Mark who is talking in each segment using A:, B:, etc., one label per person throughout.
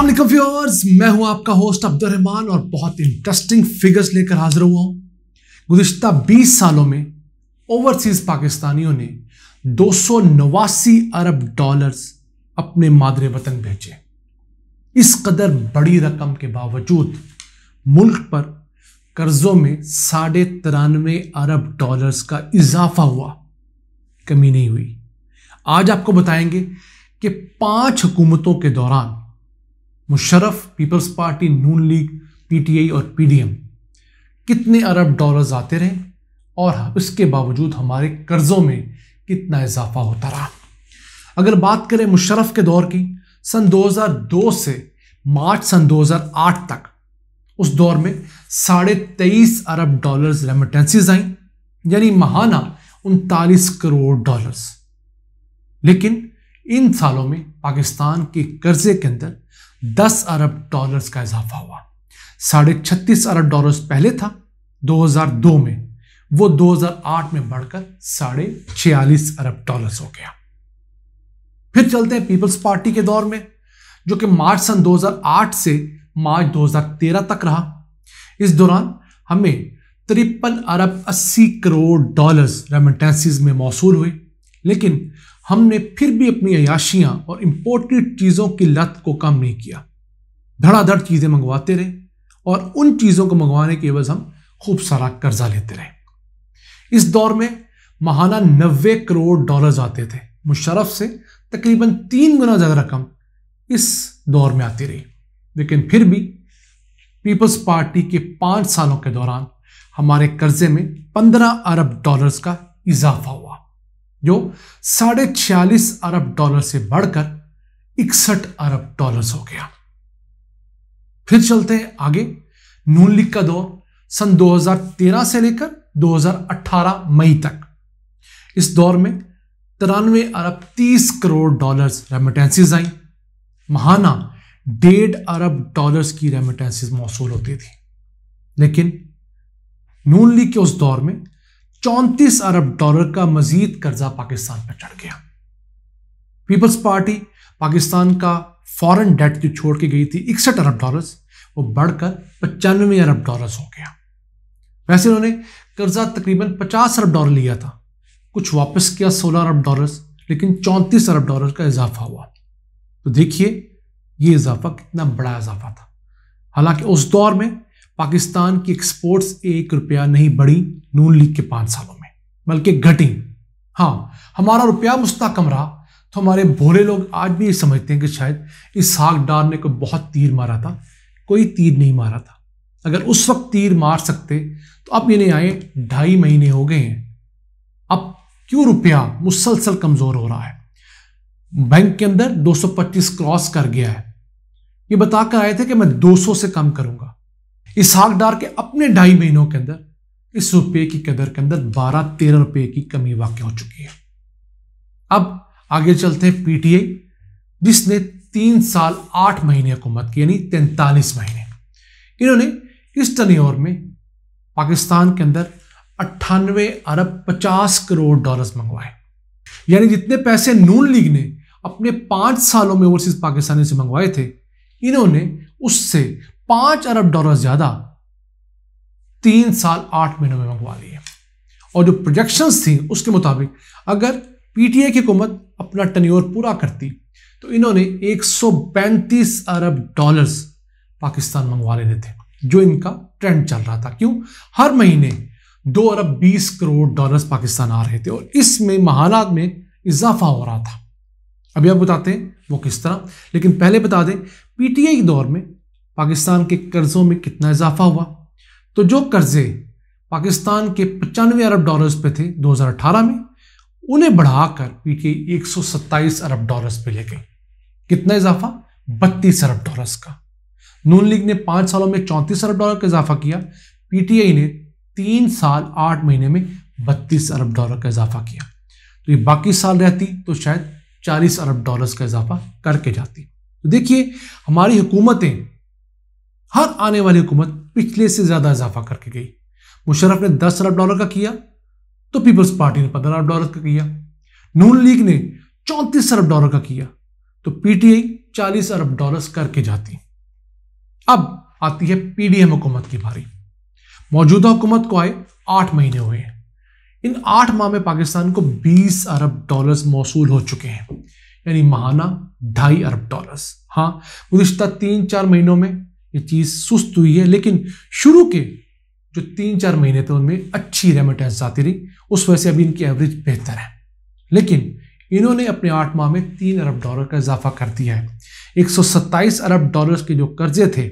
A: Aslam viewers मैं हूं आपका होस्ट अब्दुलरहमान और बहुत इंटरेस्टिंग फिगर्स लेकर हाजिर हुआ हूं गुज्त 20 सालों में ओवरसीज़ पाकिस्तानियों ने दो अरब डॉलर्स अपने मादरे वतन भेजे इस कदर बड़ी रकम के बावजूद मुल्क पर कर्ज़ों में साढ़े तिरानवे अरब डॉलर्स का इजाफा हुआ कमी नहीं हुई आज आपको बताएंगे कि पांच हुकूमतों के दौरान Musharraf peoples party Noon league PTI और पीडीएम कितने अरब डॉलर्स आते रहे और इसके बावजूद हमारे कर्ज़ों में कितना इजाफा होता रहा अगर बात करें मुशरफ के दौर की सन 2002 से मार्च सन 2008 तक उस दौर में साढ़े तेईस अरब डॉलर्स रेमिटेंसीज आई यानी महाना उनतालीस करोड़ डॉलर्स लेकिन इन सालों में पाकिस्तान के कर्जे के अंदर दस अरब डॉलर्स का इजाफा हुआ साढ़े छत्तीस अरब डॉलर्स पहले था 2002 में वो 2008 में बढ़कर साढ़े छियालीस अरब डॉलर्स हो गया फिर चलते हैं पीपल्स पार्टी के दौर में जो कि मार्च सन 2008 से मार्च 2013 तक रहा इस दौरान हमें तिरपन अरब अस्सी करोड़ डॉलर्स रेमिटेंसीज में मौसू हुए लेकिन हमने फिर भी अपनी अयाशियाँ और इम्पोर्टेड चीज़ों की लत को कम नहीं किया धड़ाधड़ चीज़ें मंगवाते रहे और उन चीज़ों को मंगवाने के एवज हम खूब सारा कर्जा लेते रहे इस दौर में महाना नबे करोड़ डॉलर्स आते थे मुशरफ से तकरीबन तीन गुना ज़्यादा रकम इस दौर में आती रही लेकिन फिर भी पीपल्स पार्टी के पाँच सालों के दौरान हमारे कर्जे में पंद्रह अरब डॉलर्स का इजाफा हुआ जो साढ़े छियालीस अरब डॉलर से बढ़कर इकसठ अरब डॉलर हो गया फिर चलते हैं आगे नून लीग का दौर सन 2013 से लेकर 2018 मई तक इस दौर में तिरानवे अरब 30 करोड़ डॉलर्स रेमिटेंसीज आई महाना डेढ़ अरब डॉलर्स की रेमिटेंसिस मौसू होती थी लेकिन नून लीग के उस दौर में चौंतीस अरब डॉलर का मजीद कर्जा पाकिस्तान पर चढ़ गया पीपल्स पार्टी पाकिस्तान का फॉरेन डेट जो छोड़ के गई थी इकसठ अरब डॉलर्स वो बढ़कर पचानवे अरब डॉलर्स हो गया वैसे उन्होंने कर्जा तकरीबन पचास अरब डॉलर लिया था कुछ वापस किया सोलह अरब डॉलर्स लेकिन चौंतीस अरब डॉलर का इजाफा हुआ तो देखिए ये इजाफा कितना बड़ा इजाफा था हालांकि उस दौर में पाकिस्तान की एक्सपोर्ट्स एक रुपया नहीं बढ़ी नून लीग के पांच सालों में बल्कि घटी हाँ हमारा रुपया मुस्तकम रहा तो हमारे भोले लोग आज भी ये समझते हैं कि शायद इस साग डार ने कोई बहुत तीर मारा था कोई तीर नहीं मारा था अगर उस वक्त तीर मार सकते तो अब इन्हें आए ढाई महीने हो गए हैं अब क्यों रुपया मुसलसल कमज़ोर हो रहा है बैंक के अंदर 225 क्रॉस कर गया है ये बताकर आए थे कि मैं 200 से कम करूंगा इसहाक डार के अपने ढाई महीनों के अंदर इस रुपये की कदर के अंदर बारह तेरह रुपये की कमी वाकई हो चुकी है अब आगे चलते हैं पीटीए जिसने तीन साल आठ महीने हुकूमत की यानी तैंतालीस महीने इन्होंने इस टन में पाकिस्तान के अंदर अट्ठानवे अरब पचास करोड़ डॉलर्स मंगवाए यानी जितने पैसे नून लीग ने अपने पाँच सालों में ओवरसीज पाकिस्तानी से मंगवाए थे इन्होंने उससे पांच अरब डॉलर ज्यादा तीन साल आठ महीनों में मंगवा लिए और जो प्रोजेक्शंस थी उसके मुताबिक अगर पीटीए की हुकूमत अपना टनियोर पूरा करती तो इन्होंने एक अरब डॉलर्स पाकिस्तान मंगवा लेने थे जो इनका ट्रेंड चल रहा था क्यों हर महीने दो अरब बीस करोड़ डॉलर्स पाकिस्तान आ रहे थे और इसमें महाना में इजाफा हो रहा था अभी आप बताते हैं वो किस तरह लेकिन पहले बता दें पीटीए के दौर में पाकिस्तान के कर्ज़ों में कितना इजाफा हुआ तो जो कर्ज़े पाकिस्तान के पचानवे अरब डॉलर्स पे थे 2018 में उन्हें बढ़ाकर पीके 127 अरब डॉलर्स पे ले गई कितना इजाफा बत्तीस अरब डॉलर्स का नून लीग ने पाँच सालों में चौंतीस अरब डॉलर का इजाफा किया पीटीआई ने तीन साल आठ महीने में बत्तीस अरब डॉलर का इजाफा किया तो ये बाकी साल रहती तो शायद चालीस अरब डॉलर्स का इजाफा करके जाती तो देखिए हमारी हुकूमतें हर आने वाली हुकूमत पिछले से ज्यादा इजाफा करके गई मुशरफ ने दस अरब डॉलर का किया तो पीपल्स पार्टी ने पंद्रह अरब डॉलर का किया नून लीग ने चौंतीस अरब डॉलर का किया तो पीटीआई चालीस अरब डॉलर करके जाती अब आती है पीडीएम हुकूमत की बारी मौजूदा हुकूमत को आए आठ महीने हुए हैं इन आठ माह में पाकिस्तान को बीस अरब डॉलर मौसू हो चुके हैं यानी महाना ढाई अरब डॉलर हाँ गुजशत तीन चार महीनों में ये चीज़ सुस्त हुई है लेकिन शुरू के जो तीन चार महीने थे उनमें अच्छी रेमिटेंस आती रही उस वजह से अभी इनकी एवरेज बेहतर है लेकिन इन्होंने अपने आठ माह में तीन अरब डॉलर का इजाफा कर दिया है एक अरब डॉलर के जो कर्जे थे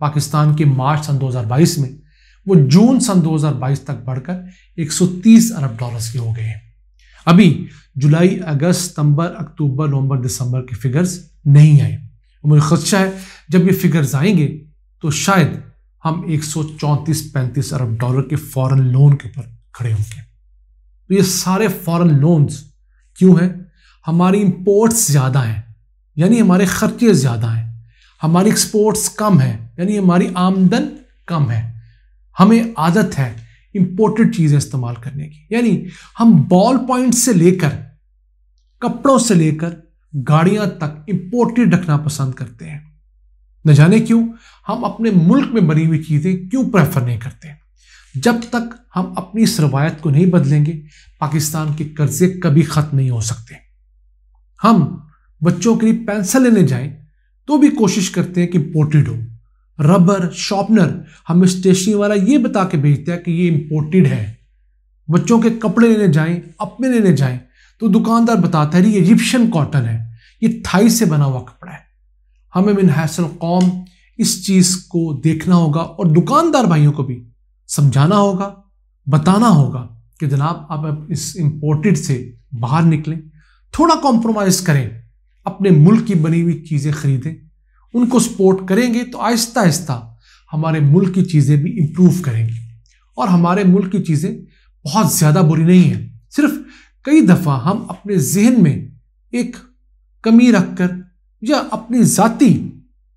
A: पाकिस्तान के मार्च सन 2022 में वो जून सन 2022 तक बढ़कर 130 अरब डॉलर्स के हो गए हैं अभी जुलाई अगस्त सितंबर अक्टूबर नवंबर दिसंबर के फिगर्स नहीं आए मुझे खदशा है जब ये फिगर्स आएंगे तो शायद हम एक सौ चौंतीस पैंतीस अरब डॉलर के फॉरेन लोन के ऊपर खड़े होंगे तो ये सारे फॉरेन लोन्स क्यों हैं हमारी इंपोर्ट्स ज़्यादा हैं यानी हमारे ख़र्चे ज़्यादा हैं हमारी एक्सपोर्ट्स कम है यानी हमारी आमदन कम है हमें आदत है इम्पोर्टेड चीज़ें इस्तेमाल करने की यानी हम बॉल पॉइंट से लेकर कपड़ों से लेकर गाड़ियां तक इंपोर्टेड रखना पसंद करते हैं न जाने क्यों हम अपने मुल्क में बनी हुई चीज़ें क्यों प्रेफर नहीं करते जब तक हम अपनी इस रवायत को नहीं बदलेंगे पाकिस्तान के कर्जे कभी ख़त्म नहीं हो सकते हम बच्चों के लिए पेंसिल लेने जाएं तो भी कोशिश करते हैं कि इम्पोर्टेड हो रबर शॉपनर हमें स्टेशनरी वाला ये बता के भेजता है कि ये इम्पोर्टेड है बच्चों के कपड़े लेने जाएं अपने लेने जाएं तो दुकानदार बताता है ये इजिप्शियन कॉटन है ये थाई से बना हुआ कपड़ा है हमें मिन हैसल कौम इस चीज़ को देखना होगा और दुकानदार भाइयों को भी समझाना होगा बताना होगा कि जनाब आप इस इम्पोर्टेड से बाहर निकलें थोड़ा कॉम्प्रोमाइज़ करें अपने मुल्क की बनी हुई चीज़ें खरीदें उनको सपोर्ट करेंगे तो आहिस्ता आहिस्ता हमारे मुल्क की चीज़ें भी इम्प्रूव करेंगी और हमारे मुल्क की चीज़ें बहुत ज़्यादा बुरी नहीं हैं सिर्फ कई दफ़ा हम अपने जहन में एक कमी रख कर या अपनी ज़ाती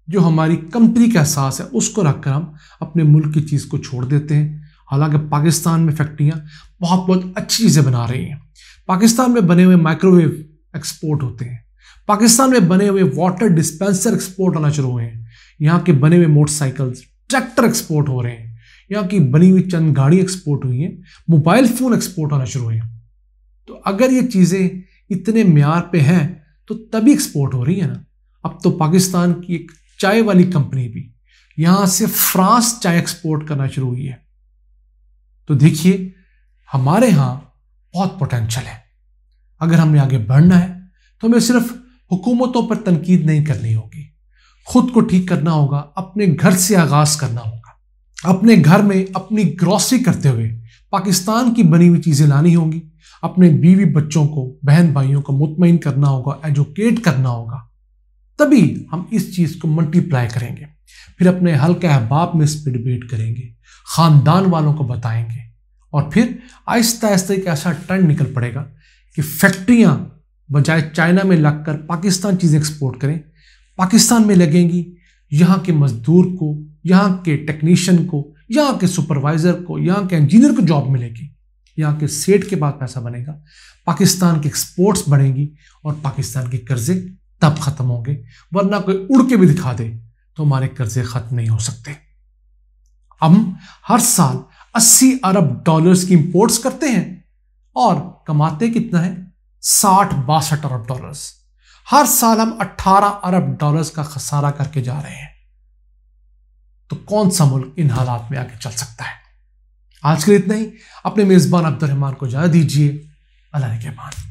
A: जो हमारी कंपनी का एहसास है उसको रख कर हम अपने मुल्क की चीज़ को छोड़ देते हैं हालांकि पाकिस्तान में फैक्ट्रियाँ बहुत बहुत अच्छी चीज़ें बना रही हैं पाकिस्तान में बने हुए माइक्रोवेव एक्सपोर्ट होते हैं पाकिस्तान में बने हुए वाटर डिस्पेंसर एक्सपोर्ट होना शुरू हुए हैं यहाँ के बने हुए मोटरसाइकिल्स ट्रैक्टर एक्सपोर्ट हो रहे हैं यहाँ की बनी हुई चंद गाड़ी एक्सपोर्ट हुई हैं मोबाइल फ़ोन एक्सपोर्ट होना शुरू हुए हैं तो अगर ये चीज़ें इतने म्यार पे हैं तो तभी एक्सपोर्ट हो रही है ना अब तो पाकिस्तान की एक चाय वाली कंपनी भी यहाँ से फ्रांस चाय एक्सपोर्ट करना शुरू हुई है तो देखिए हमारे यहाँ बहुत पोटेंशल है अगर हमें आगे बढ़ना है तो हमें सिर्फ हुकूमतों पर तनकीद नहीं करनी होगी खुद को ठीक करना होगा अपने घर से आगाज करना होगा अपने घर में अपनी ग्रॉसरी करते हुए पाकिस्तान की बनी हुई चीज़ें लानी होंगी अपने बीवी बच्चों को बहन भाइयों को मुतमिन करना होगा एजुकेट करना होगा तभी हम इस चीज़ को मल्टीप्लाई करेंगे फिर अपने हल्के अहबाब में इस पर डिबेट करेंगे ख़ानदान वालों को बताएंगे और फिर आहिस्ता आहिस्ता एक ऐसा ट्रेंड निकल पड़ेगा कि फैक्ट्रियाँ बजाय चाइना में लगकर पाकिस्तान चीज़ें एक्सपोर्ट करें पाकिस्तान में लगेंगी यहाँ के मज़दूर को यहाँ के टेक्नीशियन को यहाँ के सुपरवाइज़र को यहाँ के इंजीनियर को जॉब मिलेगी यहाँ के सेठ के पास पैसा बनेगा पाकिस्तान की एक्सपोर्ट्स बढ़ेंगी और पाकिस्तान के कर्जे तब ख़त्म होंगे वरना कोई उड़ के भी दिखा दे तो हमारे कर्जे ख़त्म नहीं हो सकते हम हर साल 80 अरब डॉलर्स की इंपोर्ट्स करते हैं और कमाते कितना है साठ बासठ अरब डॉलर्स हर साल हम 18 अरब डॉलर्स का खसारा करके जा रहे हैं तो कौन सा मुल्क इन हालात में आगे चल सकता है आज के लिए इतना ही अपने मेज़बान अब्दुलरहमान को जा दीजिए अल्लाह के बाद